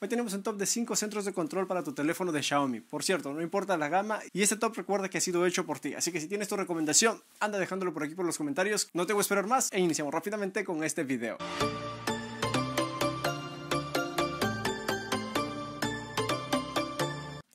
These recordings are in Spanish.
Hoy tenemos un top de 5 centros de control para tu teléfono de Xiaomi. Por cierto, no importa la gama y este top recuerda que ha sido hecho por ti. Así que si tienes tu recomendación, anda dejándolo por aquí por los comentarios. No te voy a esperar más e iniciamos rápidamente con este video.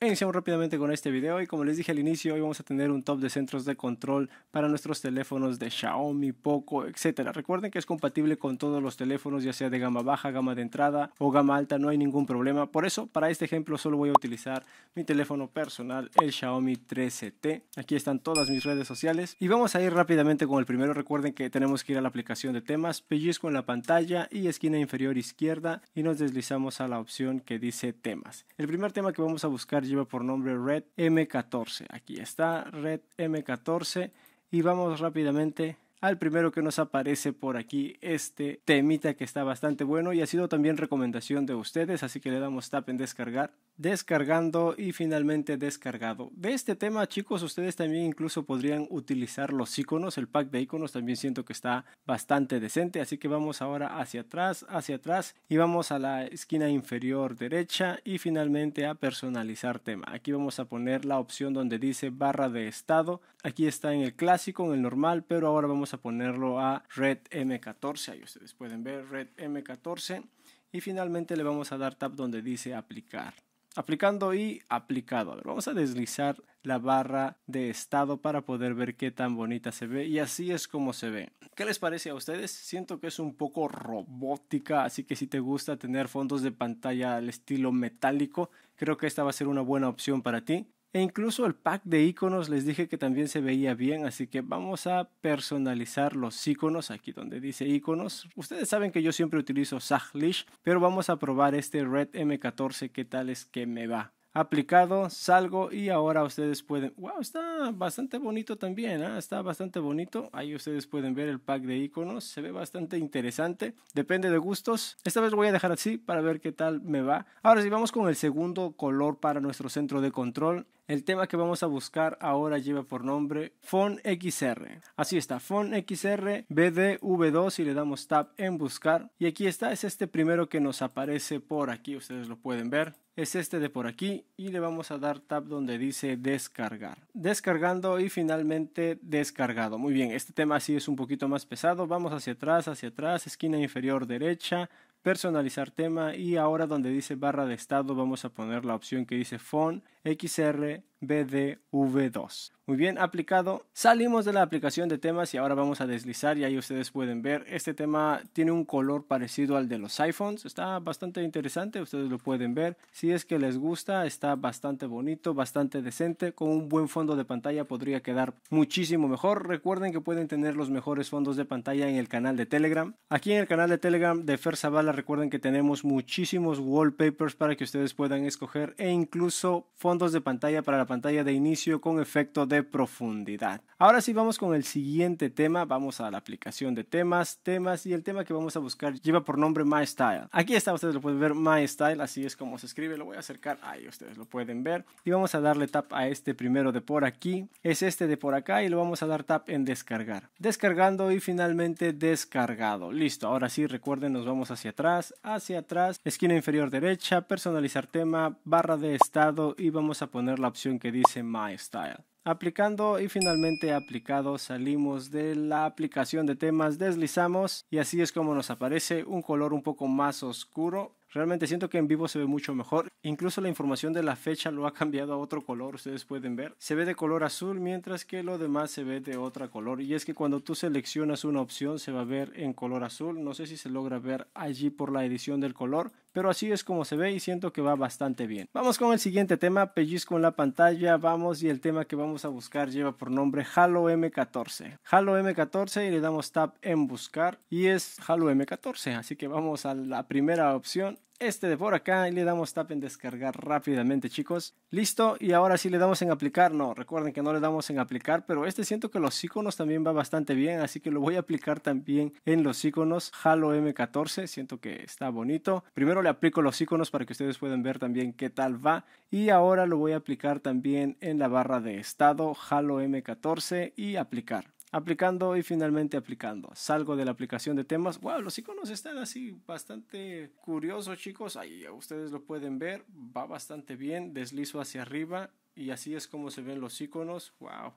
Iniciamos rápidamente con este video y como les dije al inicio, hoy vamos a tener un top de centros de control para nuestros teléfonos de Xiaomi, Poco, etc. Recuerden que es compatible con todos los teléfonos, ya sea de gama baja, gama de entrada o gama alta, no hay ningún problema. Por eso, para este ejemplo solo voy a utilizar mi teléfono personal, el Xiaomi 13T. Aquí están todas mis redes sociales y vamos a ir rápidamente con el primero. Recuerden que tenemos que ir a la aplicación de temas, pellizco en la pantalla y esquina inferior izquierda y nos deslizamos a la opción que dice temas. El primer tema que vamos a buscar ya por nombre Red M14. Aquí está Red M14 y vamos rápidamente al primero que nos aparece por aquí este temita que está bastante bueno y ha sido también recomendación de ustedes, así que le damos tap en descargar, descargando y finalmente descargado. De este tema, chicos, ustedes también incluso podrían utilizar los iconos, el pack de iconos también siento que está bastante decente, así que vamos ahora hacia atrás, hacia atrás y vamos a la esquina inferior derecha y finalmente a personalizar tema. Aquí vamos a poner la opción donde dice barra de estado Aquí está en el clásico, en el normal, pero ahora vamos a ponerlo a Red M14. Ahí ustedes pueden ver Red M14. Y finalmente le vamos a dar tap donde dice aplicar. Aplicando y aplicado. vamos a deslizar la barra de estado para poder ver qué tan bonita se ve. Y así es como se ve. ¿Qué les parece a ustedes? Siento que es un poco robótica, así que si te gusta tener fondos de pantalla al estilo metálico, creo que esta va a ser una buena opción para ti. E incluso el pack de iconos les dije que también se veía bien, así que vamos a personalizar los iconos aquí donde dice iconos. Ustedes saben que yo siempre utilizo Saglish, pero vamos a probar este Red M14, qué tal es que me va aplicado, salgo y ahora ustedes pueden, wow, está bastante bonito también, ¿ah? está bastante bonito, ahí ustedes pueden ver el pack de iconos, se ve bastante interesante, depende de gustos, esta vez voy a dejar así para ver qué tal me va. Ahora sí, vamos con el segundo color para nuestro centro de control, el tema que vamos a buscar ahora lleva por nombre XR. Así está, FonXR BDV2 y le damos tab en buscar. Y aquí está, es este primero que nos aparece por aquí, ustedes lo pueden ver. Es este de por aquí y le vamos a dar tab donde dice descargar. Descargando y finalmente descargado. Muy bien, este tema sí es un poquito más pesado. Vamos hacia atrás, hacia atrás, esquina inferior derecha, personalizar tema y ahora donde dice barra de estado vamos a poner la opción que dice font xr BDV2. Muy bien aplicado. Salimos de la aplicación de temas y ahora vamos a deslizar y ahí ustedes pueden ver. Este tema tiene un color parecido al de los iPhones. Está bastante interesante, ustedes lo pueden ver. Si es que les gusta, está bastante bonito, bastante decente. Con un buen fondo de pantalla podría quedar muchísimo mejor. Recuerden que pueden tener los mejores fondos de pantalla en el canal de Telegram. Aquí en el canal de Telegram de Fer Zavala recuerden que tenemos muchísimos wallpapers para que ustedes puedan escoger e incluso fondos de pantalla para la pantalla de inicio con efecto de profundidad. Ahora sí vamos con el siguiente tema, vamos a la aplicación de temas, temas y el tema que vamos a buscar lleva por nombre My Style. Aquí está, ustedes lo pueden ver My Style, así es como se escribe, lo voy a acercar, ahí ustedes lo pueden ver. Y vamos a darle tap a este primero de por aquí, es este de por acá y lo vamos a dar tap en descargar. Descargando y finalmente descargado, listo. Ahora sí, recuerden, nos vamos hacia atrás, hacia atrás, esquina inferior derecha, personalizar tema, barra de estado y vamos a poner la opción que que dice My Style. Aplicando y finalmente aplicado salimos de la aplicación de temas, deslizamos y así es como nos aparece un color un poco más oscuro. Realmente siento que en vivo se ve mucho mejor. Incluso la información de la fecha lo ha cambiado a otro color, ustedes pueden ver. Se ve de color azul mientras que lo demás se ve de otra color. Y es que cuando tú seleccionas una opción se va a ver en color azul. No sé si se logra ver allí por la edición del color, pero así es como se ve y siento que va bastante bien. Vamos con el siguiente tema, pellizco en la pantalla, vamos y el tema que vamos a buscar lleva por nombre Halo M14. Halo M14 y le damos tap en buscar y es Halo M14, así que vamos a la primera opción este de por acá y le damos tap en descargar rápidamente chicos. Listo y ahora sí le damos en aplicar, no, recuerden que no le damos en aplicar, pero este siento que los iconos también va bastante bien, así que lo voy a aplicar también en los iconos Halo M14, siento que está bonito. Primero le aplico los iconos para que ustedes puedan ver también qué tal va y ahora lo voy a aplicar también en la barra de estado Halo M14 y aplicar aplicando y finalmente aplicando. Salgo de la aplicación de temas. Wow, los iconos están así bastante curiosos, chicos. Ahí ustedes lo pueden ver. Va bastante bien. Deslizo hacia arriba y así es como se ven los iconos. Wow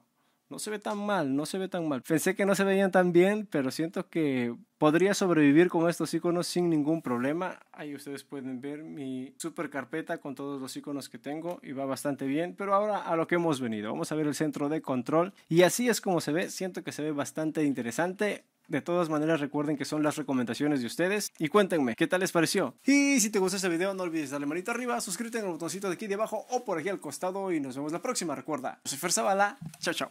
no se ve tan mal, no se ve tan mal. Pensé que no se veían tan bien, pero siento que podría sobrevivir con estos iconos sin ningún problema. Ahí ustedes pueden ver mi super carpeta con todos los iconos que tengo y va bastante bien. Pero ahora a lo que hemos venido, vamos a ver el centro de control y así es como se ve. Siento que se ve bastante interesante. De todas maneras recuerden que son las recomendaciones de ustedes y cuéntenme qué tal les pareció. Y si te gustó este video no olvides darle manito arriba, suscríbete en el botoncito de aquí de abajo o por aquí al costado y nos vemos la próxima. Recuerda, yo soy chao chao.